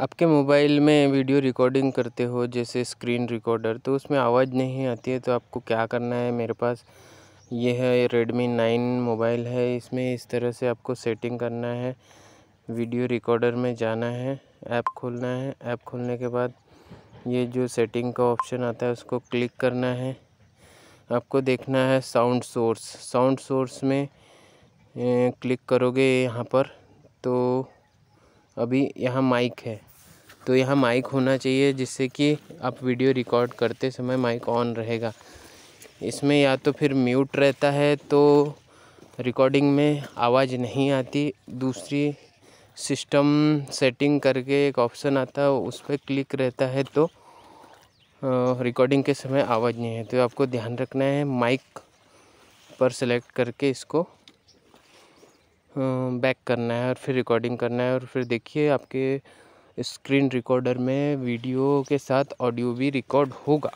आपके मोबाइल में video recording करते हो जैसे स्क्रीन रिकॉर्डर तो उसमें आवाज़ नहीं आती है तो आपको क्या करना है मेरे पास ये है रेडमी नाइन मोबाइल है इसमें इस तरह से आपको सेटिंग करना है वीडियो रिकॉर्डर में जाना है ऐप खोलना है ऐप खोलने के बाद ये जो सेटिंग का ऑप्शन आता है उसको क्लिक करना है आपको देखना है साउंड सोर्स साउंड सोर्स में क्लिक करोगे यहाँ पर तो अभी यहाँ माइक है तो यहाँ माइक होना चाहिए जिससे कि आप वीडियो रिकॉर्ड करते समय माइक ऑन रहेगा इसमें या तो फिर म्यूट रहता है तो रिकॉर्डिंग में आवाज़ नहीं आती दूसरी सिस्टम सेटिंग करके एक ऑप्शन आता है उस पर क्लिक रहता है तो रिकॉर्डिंग के समय आवाज़ नहीं है तो आपको ध्यान रखना है माइक पर सेलेक्ट करके इसको बैक करना है और फिर रिकॉर्डिंग करना है और फिर देखिए आपके स्क्रीन रिकॉर्डर में वीडियो के साथ ऑडियो भी रिकॉर्ड होगा